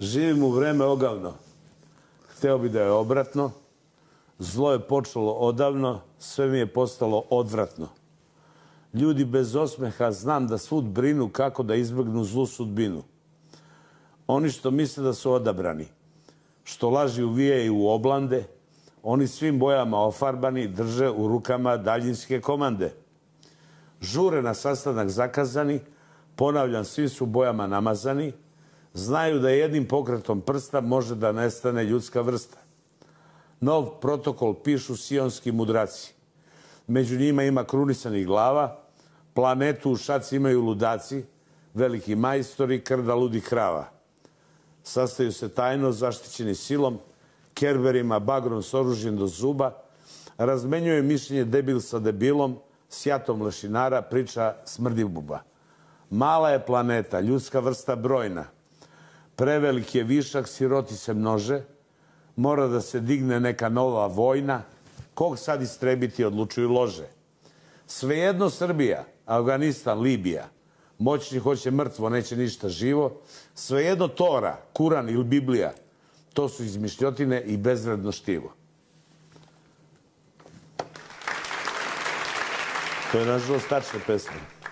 Živim u vreme ogavno. Hteo bi da je obratno. Zlo je počelo odavno, sve mi je postalo odvratno. Ljudi bez osmeha znam da svud brinu kako da izbegnu zlu sudbinu. Oni što misle da su odabrani, što laži uvije i u oblande, oni svim bojama ofarbani drže u rukama daljinske komande. Žure na sastanak zakazani, ponavljam, svi su bojama namazani – znaju da jednim pokretom prsta može da nestane ljudska vrsta. Nov protokol pišu sionski mudraci. Među njima ima krunisanih glava, planetu u šaci imaju ludaci, veliki majstori, krda ludi krava. Sastaju se tajno, zaštićeni silom, kerberima, bagrom s oružjem do zuba, razmenjuje mišljenje debil sa debilom, sjatom lešinara, priča smrdi buba. Mala je planeta, ljudska vrsta brojna prevelik je višak, siroti se množe, mora da se digne neka nova vojna, kog sad istrebiti odlučuju lože. Svejedno Srbija, Afganistan, Libija, moćni hoće mrtvo, neće ništa živo, svejedno Tora, Kuran ili Biblija, to su izmišljotine i bezvredno štivo. To je nažalost tačna pesma.